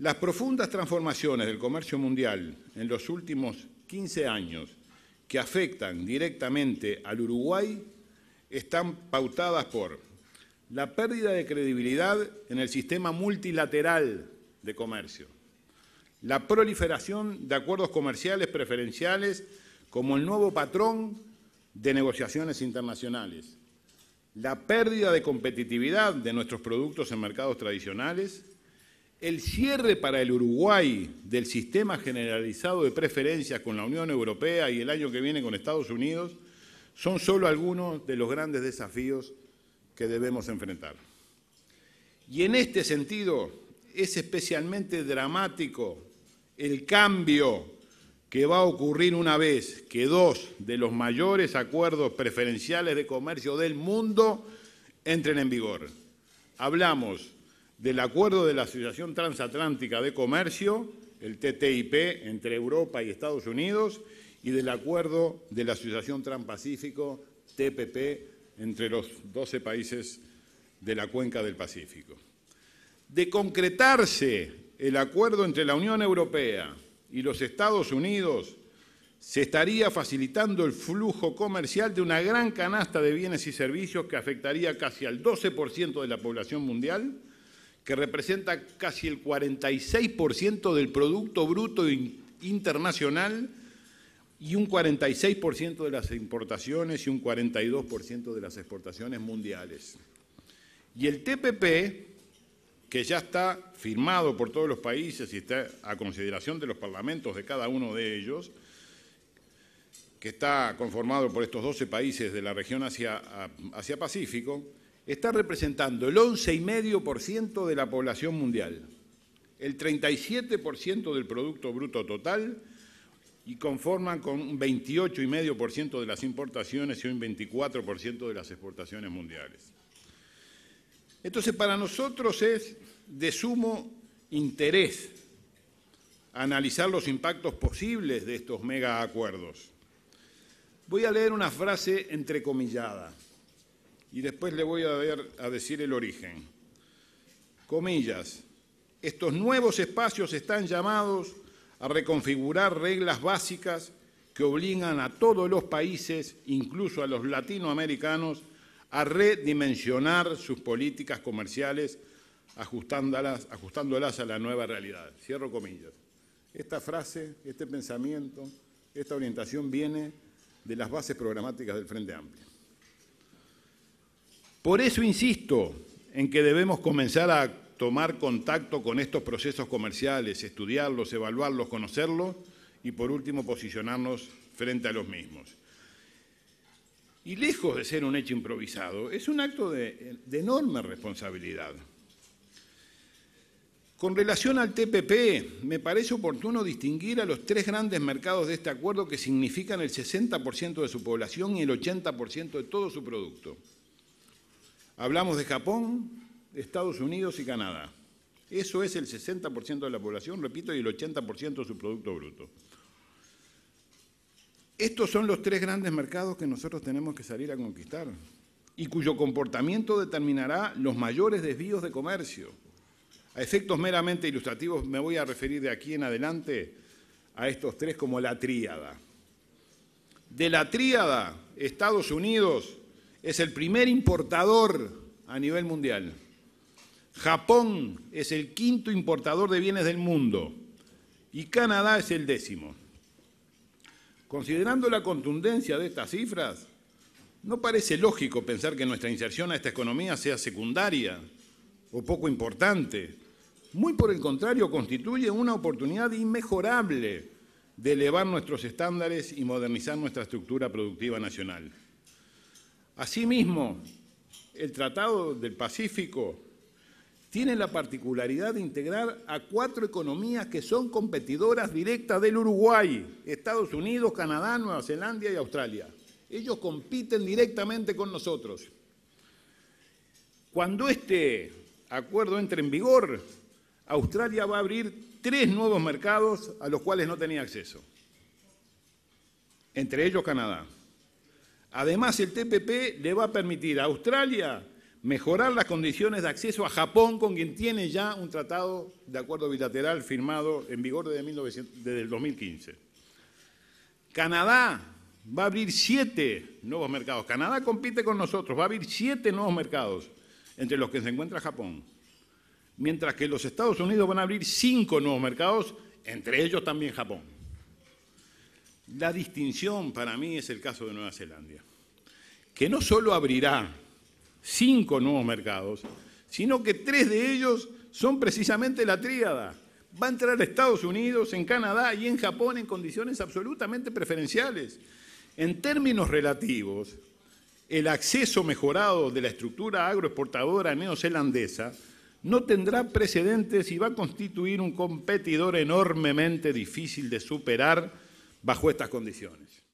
Las profundas transformaciones del comercio mundial en los últimos 15 años que afectan directamente al Uruguay están pautadas por la pérdida de credibilidad en el sistema multilateral de comercio, la proliferación de acuerdos comerciales preferenciales como el nuevo patrón de negociaciones internacionales, la pérdida de competitividad de nuestros productos en mercados tradicionales el cierre para el Uruguay del sistema generalizado de preferencias con la Unión Europea y el año que viene con Estados Unidos son solo algunos de los grandes desafíos que debemos enfrentar. Y en este sentido es especialmente dramático el cambio que va a ocurrir una vez que dos de los mayores acuerdos preferenciales de comercio del mundo entren en vigor. Hablamos del acuerdo de la Asociación Transatlántica de Comercio, el TTIP, entre Europa y Estados Unidos, y del acuerdo de la Asociación Transpacífico, TPP, entre los 12 países de la cuenca del Pacífico. De concretarse el acuerdo entre la Unión Europea y los Estados Unidos, se estaría facilitando el flujo comercial de una gran canasta de bienes y servicios que afectaría casi al 12% de la población mundial que representa casi el 46% del Producto Bruto Internacional y un 46% de las importaciones y un 42% de las exportaciones mundiales. Y el TPP, que ya está firmado por todos los países y está a consideración de los parlamentos de cada uno de ellos, que está conformado por estos 12 países de la región Asia-Pacífico, asia pacífico está representando el 11,5% de la población mundial, el 37% del Producto Bruto Total y conforman con un 28,5% de las importaciones y un 24% de las exportaciones mundiales. Entonces, para nosotros es de sumo interés analizar los impactos posibles de estos mega acuerdos. Voy a leer una frase entrecomillada y después le voy a, decir el origen. Comillas, estos nuevos espacios están llamados a reconfigurar reglas básicas que obligan a todos los países, incluso a los latinoamericanos, a redimensionar sus políticas comerciales ajustándolas, ajustándolas a la nueva realidad. Cierro comillas. Esta frase, este pensamiento, esta orientación viene de las bases programáticas del Frente Amplio. Por eso insisto en que debemos comenzar a tomar contacto con estos procesos comerciales, estudiarlos, evaluarlos, conocerlos y por último posicionarnos frente a los mismos. Y lejos de ser un hecho improvisado, es un acto de, enorme responsabilidad. Con relación al TPP, me parece oportuno distinguir a los tres grandes mercados de este acuerdo que significan el 60% de su población y el 80% de todo su producto. Hablamos de Japón, Estados Unidos y Canadá. Eso es el 60% de la población, repito, y el 80% de su Producto Bruto. Estos son los tres grandes mercados que nosotros tenemos que salir a conquistar y cuyo comportamiento determinará los mayores desvíos de comercio. A efectos meramente ilustrativos me voy a referir de aquí en adelante a estos tres como la tríada. De la tríada, Estados Unidos es el primer importador a nivel mundial. Japón es el quinto importador de bienes del mundo y Canadá es el décimo. Considerando la contundencia de estas cifras, no parece lógico pensar que nuestra inserción a esta economía sea secundaria o poco importante. Muy por el contrario, constituye una oportunidad inmejorable de elevar nuestros estándares y modernizar nuestra estructura productiva nacional. Asimismo, el Tratado del Pacífico tiene la particularidad de integrar a cuatro economías que son competidoras directas del Uruguay, Estados Unidos, Canadá, Nueva Zelanda y Australia. Ellos compiten directamente con nosotros. Cuando este acuerdo entre en vigor, Australia va a abrir tres nuevos mercados a los cuales no tenía acceso, entre ellos Canadá. Además, el TPP le va a permitir a Australia mejorar las condiciones de acceso a Japón, con quien tiene ya un tratado de acuerdo bilateral firmado en vigor desde, el 2015. Canadá va a abrir siete nuevos mercados. Canadá compite con nosotros, va a abrir siete nuevos mercados, entre los que se encuentra Japón. Mientras que los Estados Unidos van a abrir cinco nuevos mercados, entre ellos también Japón. La distinción para mí es el caso de Nueva Zelanda, que no solo abrirá cinco nuevos mercados, sino que tres de ellos son precisamente la tríada. Va a entrar a Estados Unidos, en Canadá y en Japón en condiciones absolutamente preferenciales. En términos relativos, el acceso mejorado de la estructura agroexportadora neozelandesa no tendrá precedentes y va a constituir un competidor enormemente difícil de superar bajo estas condiciones.